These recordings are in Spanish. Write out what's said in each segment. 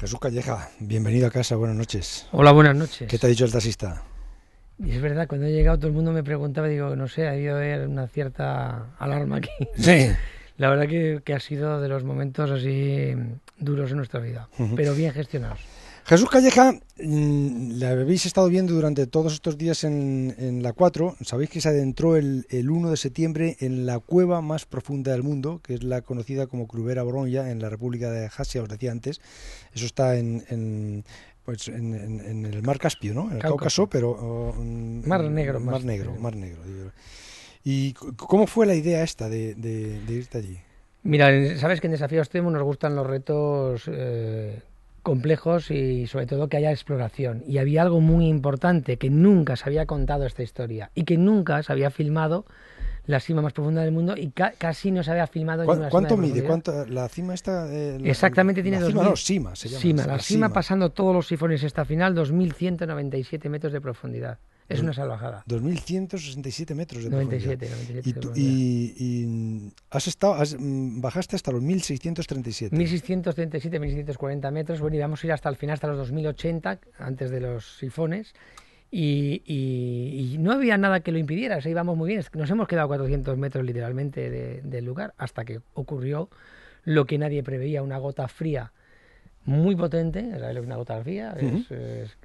Jesús Calleja, bienvenido a casa, buenas noches. Hola, buenas noches. ¿Qué te ha dicho el taxista? Y es verdad, cuando he llegado todo el mundo me preguntaba, digo, no sé, ha ido una cierta alarma aquí. Sí. La verdad que, ha sido de los momentos así duros en nuestra vida, pero bien gestionados. Jesús Calleja, mm, la habéis estado viendo durante todos estos días en, la 4. Sabéis que se adentró el, 1 de septiembre en la cueva más profunda del mundo, que es la conocida como Crubera Boronja, en la República de Jasia, os decía antes. Eso está pues, en, el mar Caspio, ¿no? En el Cáucaso, pero... Oh, mm, mar Negro. Mar, negro, Mar Negro. ¿Y cómo fue la idea esta de, irte allí? Mira, sabes que en Desafíos TEM nos gustan los retos eh, complejos y sobre todo que haya exploración. Y había algo muy importante que nunca se había contado esta historia y que nunca se había filmado la cima más profunda del mundo y casi no se había filmado ¿Cuánto mide? ¿Cuánto, la cima está...? Exactamente tiene... dos cima, la, cima, pasando todos los sifones esta final, 2.197 metros de profundidad. Es una salvajada. 2.167 metros de 97, 97. Y, y, has estado, has, mm, bajaste hasta los 1.637. 1.637, 1.640 metros. Bueno, íbamos a ir hasta el final, hasta los 2.080, antes de los sifones. Y, no había nada que lo impidiera, se íbamos muy bien. Nos hemos quedado 400 metros literalmente del lugar hasta que ocurrió lo que nadie preveía, una gota fría muy potente, es una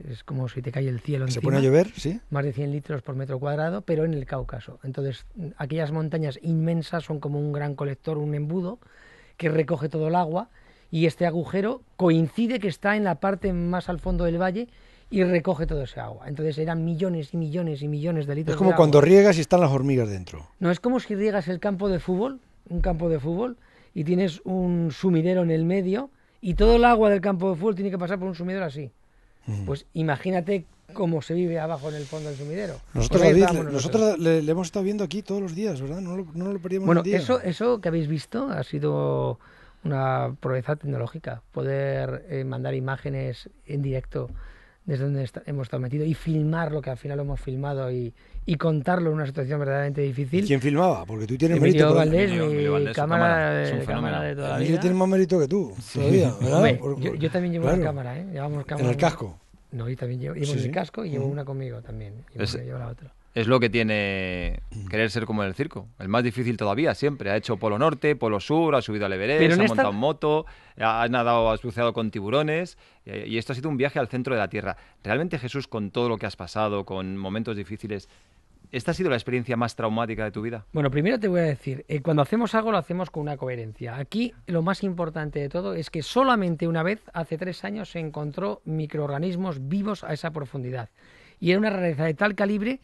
es, como si te cae el cielo encima. Se pone a llover, sí. Más de 100 litros por metro cuadrado, pero en el Cáucaso. Entonces, aquellas montañas inmensas son como un gran colector, un embudo, que recoge todo el agua y este agujero coincide que está en la parte más al fondo del valle y recoge todo ese agua. Entonces eran millones y millones y millones de litros. Es como cuando riegas y están las hormigas dentro. No, es como si riegas el campo de fútbol, un campo de fútbol, y tienes un sumidero en el medio y todo el agua del campo de fútbol tiene que pasar por un sumidero así. Pues imagínate cómo se vive abajo en el fondo del sumidero. Nosotros, pues le, hemos estado viendo aquí todos los días, ¿verdad? No lo, no lo perdíamos día. Eso, eso que habéis visto ha sido una proeza tecnológica, poder eh, mandar imágenes en directo desde donde hemos estado metidos y filmar lo que al final hemos filmado y, y contarlo en una situación verdaderamente difícil. ¿Quién filmaba? Porque tú tienes mérito. Valdés, cámara, cámara, es un cámara de toda la vida. Yo tienes más mérito que tú, todavía, ¿verdad? yo, también llevo claro. cámara, ¿eh? Llevamos cámara. En el casco. No, yo también llevo, llevo el casco y llevo una conmigo también. Y me llevo la otra. Es lo que tiene querer ser como en el circo. El más difícil todavía, siempre. Ha hecho polo norte, polo sur, ha subido al Everest, ha montado moto, ha nadado, ha buceado con tiburones. Eh, y esto ha sido un viaje al centro de la tierra. Realmente, Jesús, con todo lo que has pasado, con momentos difíciles, ¿Esta ha sido la experiencia más traumática de tu vida? Bueno, primero te voy a decir, eh, cuando hacemos algo lo hacemos con una coherencia. Aquí lo más importante de todo es que solamente una vez, hace tres años, se encontró microorganismos vivos a esa profundidad. Y era una rareza de tal calibre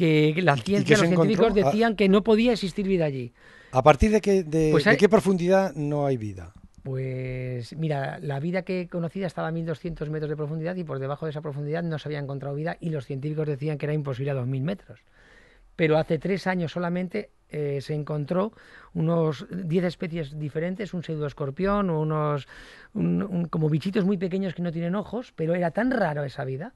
que la ciencia, los científicos ah. decían que no podía existir vida allí. ¿A partir de qué, pues profundidad no hay vida? Pues mira, la vida que conocida estaba a 1200 metros de profundidad y por debajo de esa profundidad no se había encontrado vida y los científicos decían que era imposible a 2000 metros. Pero hace tres años solamente eh, se encontró unos 10 especies diferentes, un pseudoescorpión, unos un, como bichitos muy pequeños que no tienen ojos, pero era tan raro esa vida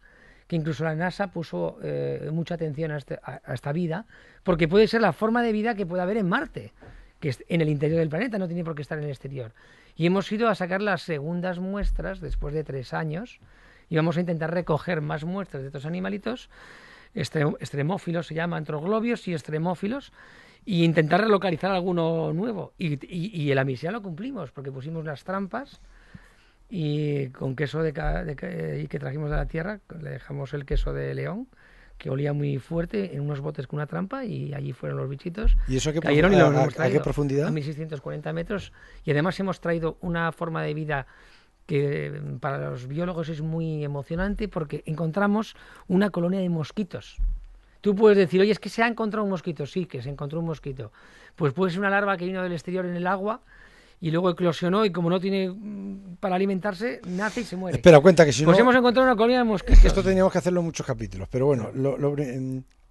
que incluso la NASA puso eh, mucha atención este, a, esta vida, porque puede ser la forma de vida que puede haber en Marte, que es en el interior del planeta, no tiene por qué estar en el exterior. Y hemos ido a sacar las segundas muestras después de tres años y vamos a intentar recoger más muestras de estos animalitos, este, extremófilos se llaman, antroglobios y extremófilos, y intentar relocalizar alguno nuevo. Y, y, y lo cumplimos, porque pusimos las trampas y con queso de, eh, que trajimos de la tierra, le dejamos el queso de león que olía muy fuerte en unos botes con una trampa y allí fueron los bichitos. ¿Y eso que cayeron a, a, qué profundidad? A 1640 metros y además hemos traído una forma de vida que mm, para los biólogos es muy emocionante porque encontramos una colonia de mosquitos. Tú puedes decir, oye, es que se ha encontrado un mosquito. Sí, que se encontró un mosquito. Pues puede ser una larva que vino del exterior en el agua, y luego eclosionó y como no tiene mm, para alimentarse, nace y se muere. Espera, cuenta que si pues hemos encontrado una colonia de mosquitos. Esto teníamos que hacerlo en muchos capítulos, pero bueno,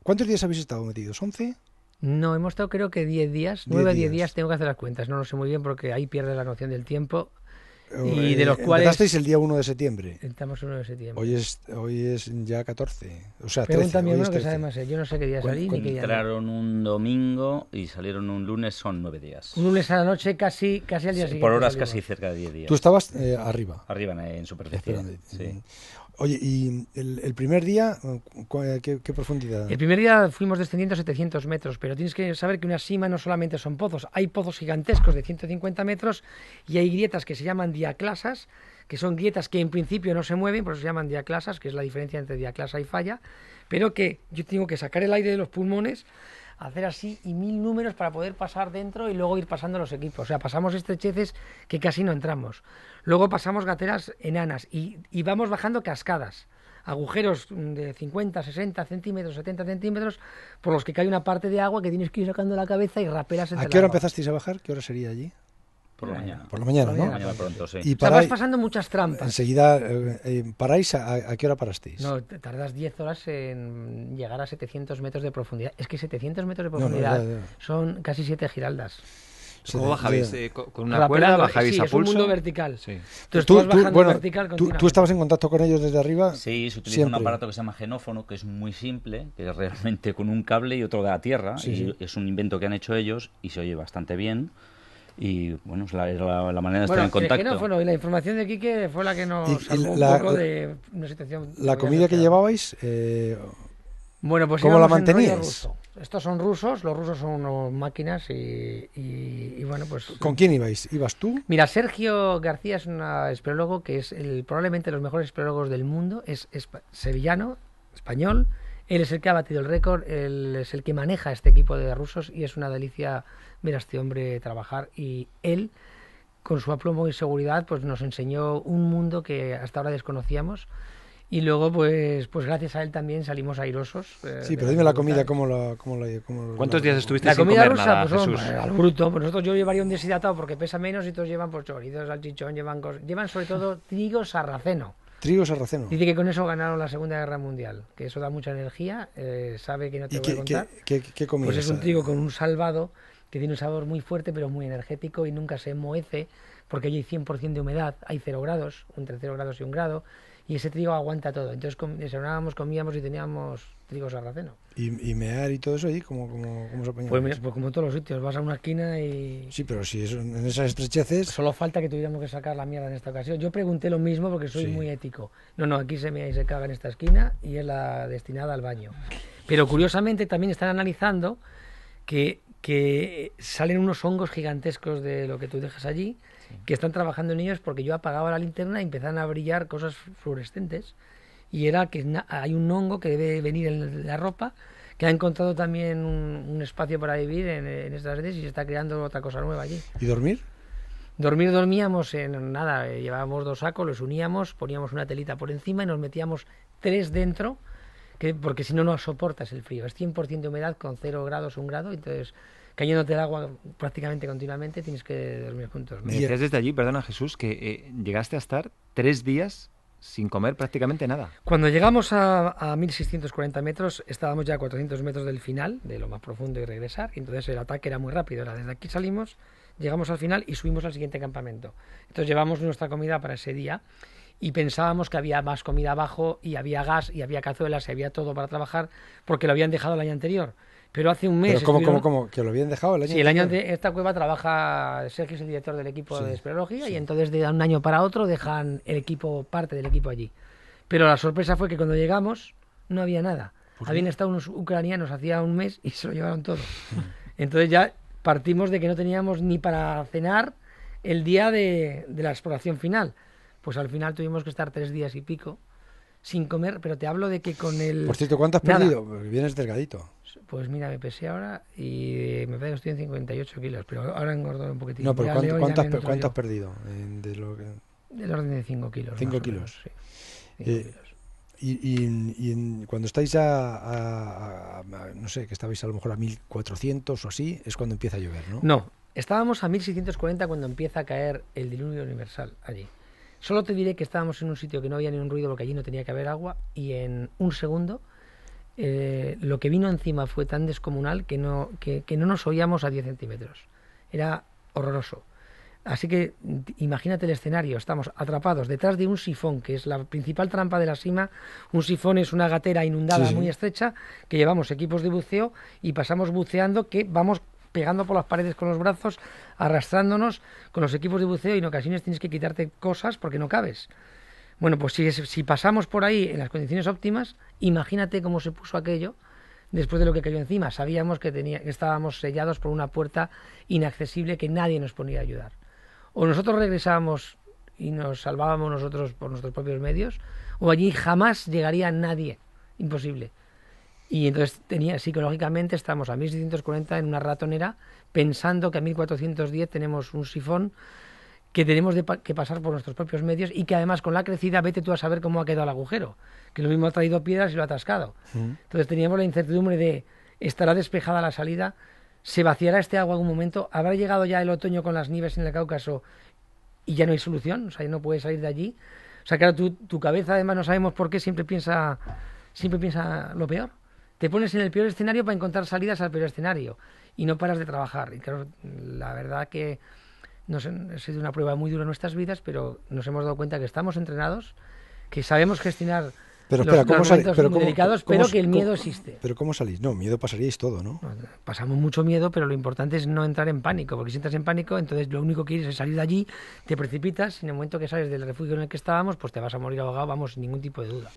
¿cuántos días habéis estado metidos? ¿11? No, hemos estado creo que 10 días, 9 a 10 días. tengo que hacer las cuentas, no lo sé muy bien porque ahí pierde la noción del tiempo. Y de los eh, cuales... el día 1 de septiembre. Estamos el 1 de septiembre. Hoy es, hoy es ya 14. O sea, Pregunta 13, a mi además. Yo no sé qué día salí ni qué Entraron un domingo y salieron un lunes, son 9 días. Un lunes a la noche, casi, casi al día sí, siguiente. Por horas, casi cerca de 10 días. Tú estabas eh, arriba. Arriba, en, en superficie. Sí. Oye, ¿y el, primer día eh, ¿qué, profundidad? El primer día fuimos descendiendo a 700 metros, pero tienes que saber que una cima no solamente son pozos, hay pozos gigantescos de 150 metros y hay grietas que se llaman diaclasas, que son grietas que en principio no se mueven, por eso se llaman diaclasas, que es la diferencia entre diaclasa y falla, pero que yo tengo que sacar el aire de los pulmones hacer así y mil números para poder pasar dentro y luego ir pasando los equipos. O sea, pasamos estrecheces que casi no entramos. Luego pasamos gateras enanas y, y vamos bajando cascadas agujeros mm, de 50, 60 centímetros, 70 centímetros, por los que cae una parte de agua que tienes que ir sacando la cabeza y raperas ¿A qué hora empezasteis a bajar? ¿Qué hora sería allí? Por la mañana. Por la mañana, ¿no? pronto, sí. Y para... vas pasando muchas trampas. Enseguida, eh, eh, ¿paráis? A, qué hora parasteis? No, tardas 10 horas en llegar a 700 metros de profundidad. Es que 700 metros de profundidad son casi 7 giraldas. ¿Cómo bajabais? ¿Con una cuerda bajabais a pulso? es un mundo vertical. Sí. Entonces, tú, estabas en contacto con ellos desde arriba? Sí, se utiliza un aparato que se llama genófono, que es muy simple, que es realmente con un cable y otro de la tierra. es un invento que han hecho ellos y se oye bastante bien y bueno, es la, manera de estar en eh, contacto. bueno, y la información de Quique fue la que nos la, un ¿La comida que llevabais? Eh, bueno, pues ¿Cómo la manteníais? Estos son rusos, los rusos son máquinas y, y, bueno, pues... ¿Con quién ibais? ¿Ibas tú? Mira, Sergio García es un espeleólogo que es el, probablemente los mejores espeleólogos del mundo, es sevillano, español, él es el que ha batido el récord, él es el que maneja este equipo de rusos y es una delicia ver a este hombre trabajar. Y él, con su aplomo y seguridad, pues nos enseñó un mundo que hasta ahora desconocíamos. Y luego, pues, pues gracias a él también salimos airosos. Eh, sí, pero dime la comida, ¿cómo la, cómo la ¿Cuántos días estuviste la comida rusa, pues, al bruto. Pues nosotros yo llevaría un deshidratado porque pesa menos y todos llevan pues, chorizos, salchichón, llevan, llevan sobre todo trigo sarraceno. Trigo sarraceno. Dice que con eso ganaron la Segunda Guerra Mundial, que eso da mucha energía, eh, sabe que no te voy a contar. qué, pues es un trigo con un salvado que tiene un sabor muy fuerte pero muy energético y nunca se moece porque allí hay 100% de humedad, hay 0 grados, entre 0 grados y 1 grado, y ese trigo aguanta todo. Entonces desayunábamos, comíamos y teníamos trigo sarraceno. ¿Y, y mear y todo eso ahí? ¿Cómo, se pues, pues, como en todos los sitios, vas a una esquina y... Sí, pero si es en esas estrecheces... Solo falta que tuviéramos que sacar la mierda en esta ocasión. Yo pregunté lo mismo porque soy muy ético. No, no, aquí se mea y se caga en esta esquina y es la destinada al baño. Pero curiosamente también están analizando que, que salen unos hongos gigantescos de lo que tú dejas allí que están trabajando en ellos porque yo apagaba la linterna y empezaban a brillar cosas fluorescentes y era que hay un hongo que debe venir en la ropa que ha encontrado también un, espacio para vivir en, estas redes y se está creando otra cosa nueva allí. ¿Y dormir? Dormir dormíamos en nada, eh, llevábamos dos sacos, los uníamos, poníamos una telita por encima y nos metíamos tres dentro, que, porque si no, no soportas el frío. Es 100% de humedad con 0 grados, 1 grado, entonces cayéndote el agua prácticamente continuamente, tienes que dormir juntos. Me decías desde allí, perdona Jesús, que eh, llegaste a estar tres días sin comer prácticamente nada. Cuando llegamos a, a, 1640 metros, estábamos ya a 400 metros del final, de lo más profundo y regresar, y entonces el ataque era muy rápido. Era desde aquí salimos, llegamos al final y subimos al siguiente campamento. Entonces llevamos nuestra comida para ese día y pensábamos que había más comida abajo y había gas y había cazuelas y había todo para trabajar porque lo habían dejado el año anterior. Pero hace un mes. cómo, que lo habían dejado el año Sí, el año anterior. Esta cueva trabaja. Sergio es el director del equipo de espeleología y entonces de un año para otro dejan el equipo, parte del equipo allí. Pero la sorpresa fue que cuando llegamos no había nada. Habían estado unos ucranianos hacía un mes y se lo llevaron todo. Entonces ya partimos de que no teníamos ni para cenar el día de la exploración final. Pues al final tuvimos que estar tres días y pico sin comer, pero te hablo de que con el... Por cierto, ¿cuánto has perdido? Vienes delgadito. Pues mira, me pesé ahora y me parece que estoy en 58 kilos, pero ahora he un poquitito. No, pero ¿cuánto, has, perdido? Del orden de 5 kilos. 5 kilos. Eh, cinco kilos. Y, cuando estáis a, a, no sé, que estabais a lo mejor a 1400 o así, es cuando empieza a llover, ¿no? No, estábamos a 1640 cuando empieza a caer el diluvio universal allí. Solo te diré que estábamos en un sitio que no había ni un ruido porque allí no tenía que haber agua y en un segundo eh, lo que vino encima fue tan descomunal que no, que, no nos oíamos a 10 centímetros. Era horroroso. Así que imagínate el escenario, estamos atrapados detrás de un sifón, que es la principal trampa de la cima. Un sifón es una gatera inundada muy estrecha que llevamos equipos de buceo y pasamos buceando que vamos pegando por las paredes con los brazos, arrastrándonos con los equipos de buceo y en ocasiones tienes que quitarte cosas porque no cabes. Bueno, pues si, pasamos por ahí en las condiciones óptimas, imagínate cómo se puso aquello después de lo que cayó encima. Sabíamos que, que estábamos sellados por una puerta inaccesible que nadie nos ponía a ayudar. O nosotros regresábamos y nos salvábamos nosotros por nuestros propios medios, o allí jamás llegaría nadie. Imposible. Y entonces tenía, psicológicamente estamos a 1640 en una ratonera pensando que a 1410 tenemos un sifón que tenemos que pasar por nuestros propios medios y que además con la crecida vete tú a saber cómo ha quedado el agujero, que lo mismo ha traído piedras y lo ha atascado. Entonces teníamos la incertidumbre de estará despejada la salida, se vaciará este agua en algún momento, habrá llegado ya el otoño con las nieves en el Cáucaso y ya no hay solución, o sea, no puedes salir de allí. O sea, claro, tu, tu cabeza además no sabemos por qué siempre piensa siempre piensa lo peor te pones en el peor escenario para encontrar salidas al peor escenario y no paras de trabajar. Y claro, la verdad que nos, ha sido una prueba muy dura en nuestras vidas, pero nos hemos dado cuenta que estamos entrenados, que sabemos gestionar pero, los, ¿cómo momentos pero, delicados, pero que el miedo existe. Pero ¿cómo salís? No, miedo pasaríais todo, ¿no? Pasamos mucho miedo, pero lo importante es no entrar en pánico, porque si entras en pánico, entonces lo único que quieres es salir de allí, te precipitas, y en el momento que sales del refugio en el que estábamos, pues te vas a morir ahogado, vamos, sin ningún tipo de duda.